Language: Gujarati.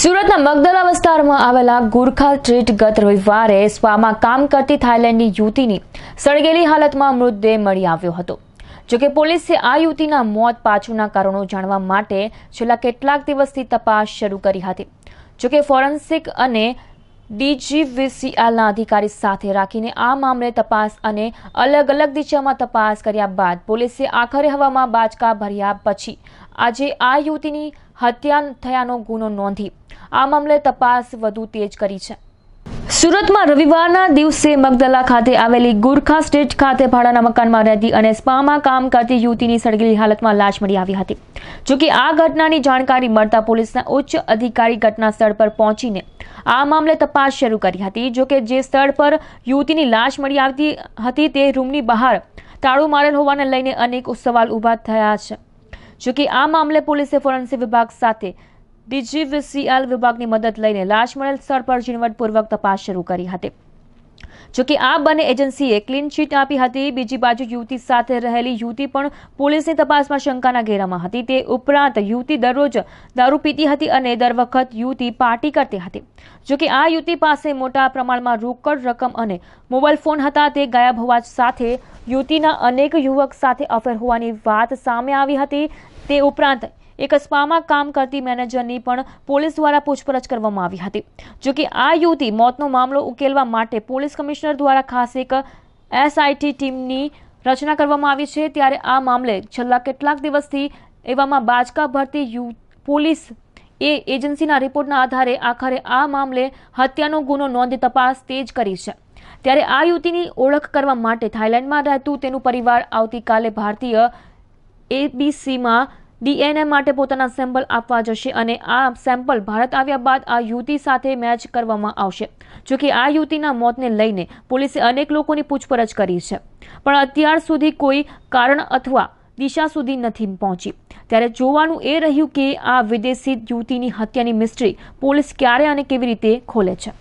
સુરતના મગદલા વિસ્તારમાં આવેલા ગુરખા સ્ટ્રીટ ગત રવિવારે સ્પામાં કામ કરતી થાઇલેન્ડની યુવતીની સળગેલી હાલતમાં મૃતદેહ મળી આવ્યો હતો જોકે પોલીસે આ યુવતીના મોત પાછળના કારણો જાણવા માટે છેલ્લા કેટલાક દિવસથી તપાસ શરૂ કરી હતી જોકે ફોરેન્સિક અને ડીજીવીસીએલના અધિકારી સાથે રાખીને આ મામલે તપાસ અને અલગ અલગ દિશામાં તપાસ કર્યા બાદ પોલીસે આખરે હવામાં બાચકા ભર્યા પછી આજે આ યુવતીની હત્યા થયાનો ગુનો નોંધી આ મામલે તપાસ વધુ તેજ કરી છે સુરતમાં રવિવારના દિવસે મગદલા ખાતે આવેલી ગુરખા સ્ટેટ ખાતે ભાડાના મકાનમાં રહેતી અને સ્પામાં કામ કરતી યુવતીની સળગેલી હાલતમાં લાશ મળી આવી હતી જોકે આ ઘટનાની જાણકારી મળતા પોલીસના ઉચ્ચ અધિકારી ઘટના સ્થળ પર પહોંચીને આ મામલે તપાસ શરૂ કરી હતી જોકે જે સ્થળ પર યુવતીની લાશ મળી આવતી હતી તે રૂમની બહાર તાળું મારેલ હોવાને લઈને અનેક સવાલ ઊભા થયા છે જોકે આ મામલે પોલીસે ફોરેન્સિક વિભાગ સાથે ડીજીવીસીએલ વિભાગની મદદ લઈને લાશ મળેલ સ્થળ પર ઝીણવટપૂર્વક તપાસ શરૂ કરી હતી જોકે આ બંને એજન્સીએ ક્લીન ચીટ આપી હતી બીજી બાજુ યુવતી સાથે રહેલી યુવતી પણ પોલીસની તપાસમાં શંકાના ઘેરામાં હતી તે ઉપરાંત યુવતી દરરોજ દારૂ પીતી હતી અને દર વખત યુવતી પાર્ટી કરતી હતી જોકે આ યુવતી પાસે મોટા પ્રમાણમાં રોકડ રકમ અને મોબાઈલ ફોન હતા તે ગાયબ હોવા સાથે યુવતીના અનેક યુવક સાથે અફેર હોવાની વાત સામે આવી હતી તે ઉપરાંત એક સ્પામાં કામ કરતી મેનેજરની પણ પોલીસ દ્વારા પૂછપરછ કરવામાં આવી હતી જોકે આ યુવતી મોતનો મામલો ઉકેલવા માટે પોલીસ કમિશનર દ્વારા ખાસ એક એસઆઈટી ટીમની રચના કરવામાં આવી છે ત્યારે આ મામલે છેલ્લા કેટલાક દિવસથી એવામાં બાજકા ભરતી યુ પોલીસ એ એજન્સીના રિપોર્ટના આધારે આખરે આ મામલે હત્યાનો ગુનો નોંધી તપાસ તેજ કરી છે ત્યારે આ યુવતીની ઓળખ કરવા માટે થાઇલેન્ડમાં રહેતું તેનું પરિવાર આવતીકાલે ભારતીય એબીસીમાં ડીએનએ માટે પોતાના સેમ્પલ આપવા જશે અને આ સેમ્પલ ભારત આવ્યા બાદ આ યુવતી સાથે મેચ કરવામાં આવશે જોકે આ યુવતીના મોતને લઈને પોલીસે અનેક લોકોની પૂછપરછ કરી છે પણ અત્યાર સુધી કોઈ કારણ અથવા દિશા સુધી નથી પહોંચી ત્યારે જોવાનું એ રહ્યું કે આ વિદેશી યુવતીની હત્યાની મિસ્ટ્રી પોલીસ ક્યારે અને કેવી રીતે ખોલે છે